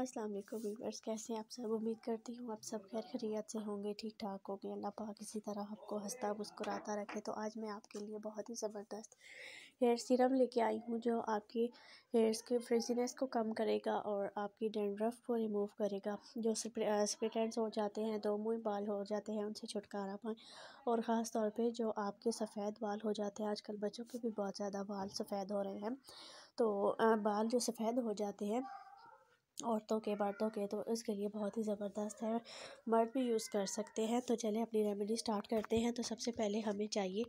अस्सलाम वालेकुम व्यूवर्स कैसे हैं आप सब उम्मीद करती हूँ आप सब खैर खरीत से होंगे ठीक ठाक होंगे अल्लाह पाक इसी तरह आपको हंसता मुस्कुराता रखे तो आज मैं आपके लिए बहुत ही ज़बरदस्त हेयर सीरम लेके आई हूँ जो आपके हेयर्स के फ्रिजीनेस को कम करेगा और आपकी डेंड्रफ को रिमूव करेगा जो स्प्रिटेंट्स हो जाते हैं दो मुँह बाल हो जाते हैं उनसे छुटकारा पाएँ और ख़ास तौर पर जो आपके सफ़ेद बाल हो जाते हैं आजकल बच्चों के भी बहुत ज़्यादा बाल सफ़ेद हो रहे हैं तो बाल जो सफ़ेद हो जाते हैं औरतों के मर्दों के तो इसके लिए बहुत ही ज़बरदस्त है मर्द भी यूज़ कर सकते हैं तो चलें अपनी रेमेडी स्टार्ट करते हैं तो सबसे पहले हमें चाहिए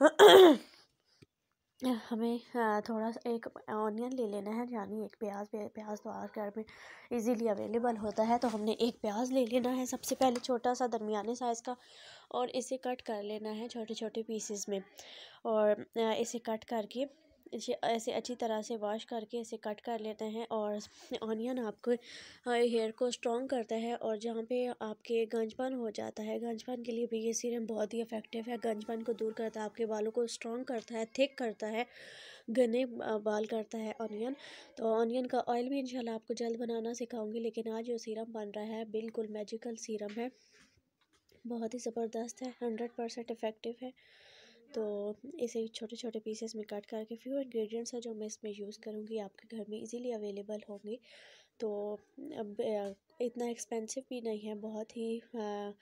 हमें थोड़ा सा एक ऑनियन ले लेना है यानी एक प्याज प्याज तो आज घर में इजीली अवेलेबल होता है तो हमने एक प्याज ले लेना है सबसे पहले छोटा सा दरमियाने साइज़ का और इसे कट कर लेना है छोटे छोटे पीसेस में और इसे कट करके इसे ऐसे अच्छी तरह से वॉश करके इसे कट कर लेते हैं और ऑनियन आपको हेयर को स्ट्रॉन्ग करता है और जहाँ पे आपके गंजपन हो जाता है गंजपन के लिए भी ये सीरम बहुत ही इफ़ेक्टिव है गंजपन को दूर करता है आपके बालों को स्ट्रॉन्ग करता है थिक करता है घने बाल करता है ऑनियन तो ऑनियन का ऑयल भी इनशाला आपको जल्द बनाना सिखाऊंगी लेकिन आज ये सीरम बन रहा है बिल्कुल मेजिकल सीरम है बहुत ही ज़बरदस्त है हंड्रेड परसेंट इफ़ेक्टिव है तो इसे छोटे छोटे पीसेस में कट करके फ्यू इंग्रेडिएंट्स हैं जो मैं इसमें यूज़ करूँगी आपके घर में इजीली अवेलेबल होंगे तो अब इतना एक्सपेंसिव भी नहीं है बहुत ही आ,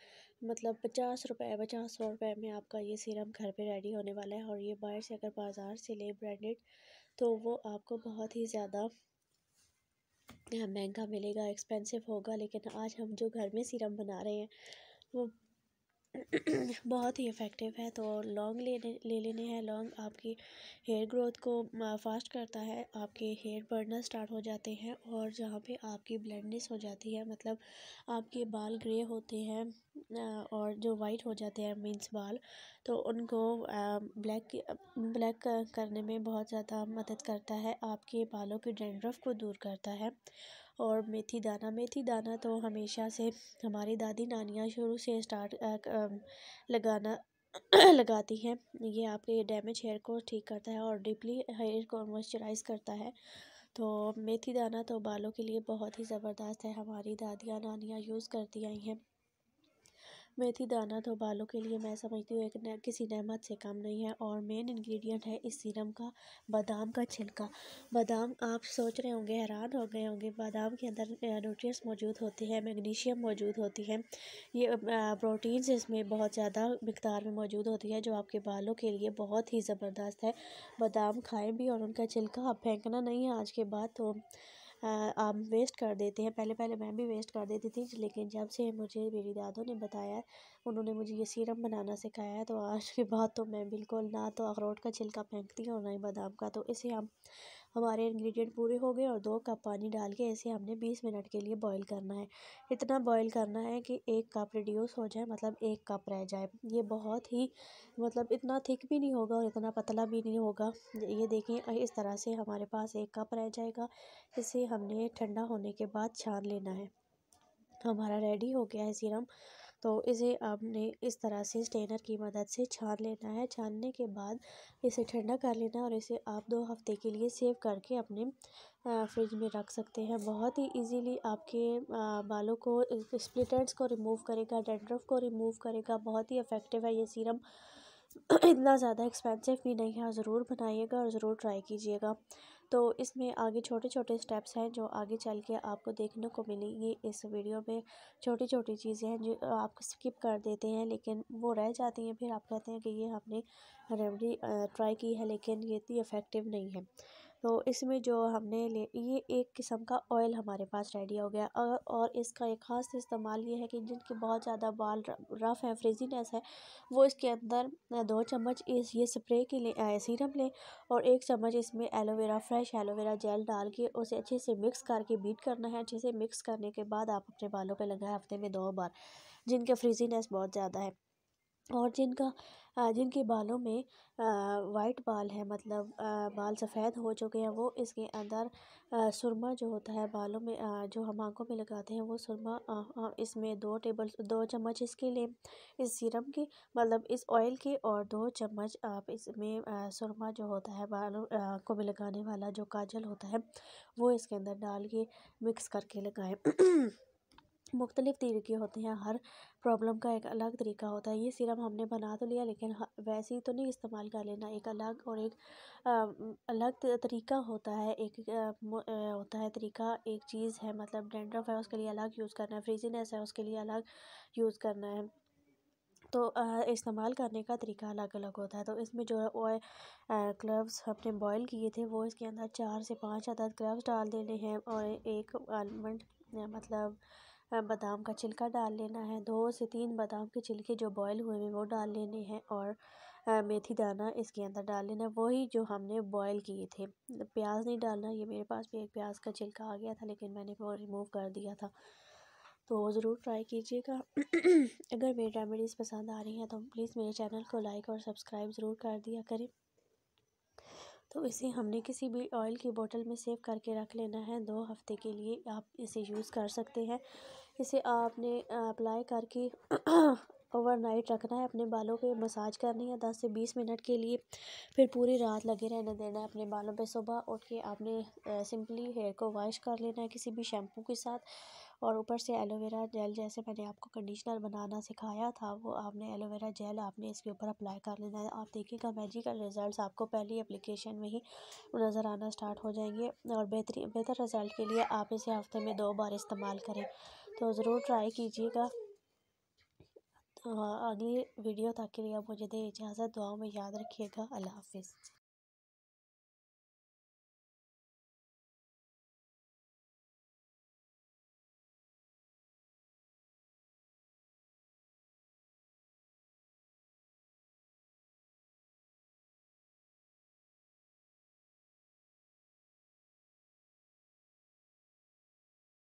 मतलब पचास रुपए पचास सौ रुपये में आपका ये सीरम घर पे रेडी होने वाला है और ये बाहर से अगर बाज़ार से ले ब्रांडेड तो वो आपको बहुत ही ज़्यादा महंगा मिलेगा एक्सपेंसिव होगा लेकिन आज हम जो घर में सीरम बना रहे हैं वो बहुत ही इफ़ेक्टिव है तो लॉन्ग लेने ले लेने हैं लॉन्ग आपकी हेयर ग्रोथ को फास्ट करता है आपके हेयर बढ़ना स्टार्ट हो जाते हैं और जहाँ पे आपकी ब्लैंडनेस हो जाती है मतलब आपके बाल ग्रे होते हैं और जो वाइट हो जाते हैं मीन्स बाल तो उनको ब्लैक ब्लैक करने में बहुत ज़्यादा मदद करता है आपके बालों के डेंड्रफ को दूर करता है और मेथी दाना मेथी दाना तो हमेशा से हमारी दादी नानियाँ शुरू से स्टार्ट लगाना लगाती हैं ये आपके डैमेज हेयर को ठीक करता है और डीपली हेयर को मॉइस्चराइज करता है तो मेथी दाना तो बालों के लिए बहुत ही ज़बरदस्त है हमारी दादियाँ नानियाँ यूज़ करती आई हैं मेथी दाना तो बालों के लिए मैं समझती हूँ एक न, किसी नहमत से कम नहीं है और मेन इंग्रेडिएंट है इस सीरम का बादाम का छिलका बादाम आप सोच रहे होंगे हैरान हो गए होंगे बादाम के अंदर न्यूट्रिएंट्स मौजूद होते हैं मैग्नीशियम मौजूद होती है ये प्रोटीन्स इसमें बहुत ज़्यादा मकदार में मौजूद होती है जो आपके बालों के लिए बहुत ही ज़बरदस्त है बादाम खाएँ भी और उनका छिलका आप फेंकना नहीं है आज के बाद तो आप वेस्ट कर देते हैं पहले पहले मैं भी वेस्ट कर देती थी लेकिन जब से मुझे मेरी दादों ने बताया उन्होंने मुझे ये सीरम बनाना सिखाया है तो आज के बाद तो मैं बिल्कुल ना तो अखरोट का छिलका फेंकती हूँ और ना ही बादाम का तो इसे हम हमारे इंग्रेडिएंट पूरे हो गए और दो कप पानी डाल के इसे हमने 20 मिनट के लिए बॉईल करना है इतना बॉईल करना है कि एक कप रिड्यूस हो जाए मतलब एक कप रह जाए ये बहुत ही मतलब इतना थिक भी नहीं होगा और इतना पतला भी नहीं होगा ये देखें इस तरह से हमारे पास एक कप रह जाएगा इसे हमने ठंडा होने के बाद छान लेना है हमारा रेडी हो गया है सीरम तो इसे आपने इस तरह से स्टेनर की मदद से छान लेना है छानने के बाद इसे ठंडा कर लेना है और इसे आप दो हफ्ते के लिए सेव करके अपने फ्रिज में रख सकते हैं बहुत ही इजीली आपके बालों को स्प्लिटर्स को रिमूव करेगा डेंड्रफ को रिमूव करेगा बहुत ही इफ़ेक्टिव है ये सीरम इतना ज़्यादा एक्सपेंसिव भी नहीं है ज़रूर बनाइएगा और ज़रूर ट्राई कीजिएगा तो इसमें आगे छोटे छोटे स्टेप्स हैं जो आगे चल के आपको देखने को मिलेंगी इस वीडियो में छोटी छोटी चीज़ें हैं जो आप स्किप कर देते हैं लेकिन वो रह जाती हैं फिर आप कहते हैं कि ये हमने रेमडी ट्राई की है लेकिन ये इतनी इफ़ेक्टिव नहीं है तो इसमें जो हमने ले ये एक किस्म का ऑयल हमारे पास रेडी हो गया और और इसका एक ख़ास इस्तेमाल ये है कि जिनके बहुत ज़्यादा बाल रफ़ हैं फ्रिजीनेस है वो इसके अंदर दो चम्मच इस ये स्प्रे के लिए सीरम लें और एक चम्मच इसमें एलोवेरा फ्रेश एलोवेरा जेल डाल के उसे अच्छे से मिक्स करके बीट करना है अच्छे से मिक्स करने के बाद आप अपने बालों पर लगाएं हफ्ते में दो बार जिनका फ्रिजीनेस बहुत ज़्यादा है और जिनका जिनके बालों में वाइट बाल है मतलब बाल सफेद हो चुके हैं वो इसके अंदर सुरमा जो होता है बालों में जो हम आँखों में लगाते हैं वो सुरमा इसमें दो टेबल दो चम्मच इसके लिए इस सीरम के मतलब इस ऑयल के और दो चम्मच आप इसमें सुरमा जो होता है बालों को में लगाने वाला जो काजल होता है वो इसके अंदर डाल के मिक्स करके लगाएं मुख्तलिफ़ तरीके होते हैं हर प्रॉब्लम का एक अलग तरीका होता है ये सिरम हमने बना तो लिया लेकिन वैसे ही तो नहीं इस्तेमाल कर लेना एक अलग और एक अलग तरीका होता है एक होता है तरीका एक चीज़ है मतलब डेंड्रफ है उसके लिए अलग यूज़ करना है फ्रीजीनेस है उसके लिए अलग यूज़ करना है तो इस्तेमाल करने का तरीका अलग अलग होता है तो इसमें जो है वो क्लव्स हमने बॉईल किए थे वो इसके अंदर चार से पाँच अदद क्लव्स डाल देने हैं और एक आलमंड मतलब बादाम का छिलका डाल लेना है दो से तीन बादाम के छिलके जो बॉयल हुए हैं वो डाल लेने हैं और मेथी दाना इसके अंदर डाल लेना वही जो हमने बॉयल किए थे प्याज नहीं डालना ये मेरे पास भी एक प्याज का छिलका आ गया था लेकिन मैंने वो रिमूव कर दिया था तो ज़रूर ट्राई कीजिएगा अगर मेरी रेमेडीज़ पसंद आ रही हैं तो प्लीज़ मेरे चैनल को लाइक और सब्सक्राइब ज़रूर कर दिया करें तो इसे हमने किसी भी ऑयल की बोतल में सेव करके रख लेना है दो हफ्ते के लिए आप इसे यूज़ कर सकते हैं इसे आपने अप्लाई करके ओवरनाइट रखना है अपने बालों पे मसाज करनी है दस से बीस मिनट के लिए फिर पूरी रात लगे रहने देना है अपने बालों पे सुबह उठ के आपने सिंपली हेयर को वॉश कर लेना है किसी भी शैम्पू के साथ और ऊपर से एलोवेरा जेल जैसे मैंने आपको कंडीशनर बनाना सिखाया था वो आपने एलोवेरा जेल आपने इसके ऊपर अप्लाई कर लेना है आप देखिएगा मैजिकल रिजल्ट्स आपको पहली एप्लीकेशन में ही नज़र आना स्टार्ट हो जाएंगे और बेहतरीन बेहतर रिज़ल्ट के लिए आप इसे हफ्ते में दो बार इस्तेमाल करें तो ज़रूर ट्राई कीजिएगा तो अगली वीडियो तक के लिए आप मुझे दें इजाज़त दुआओं में याद रखिएगा अल्लाह हाफिज़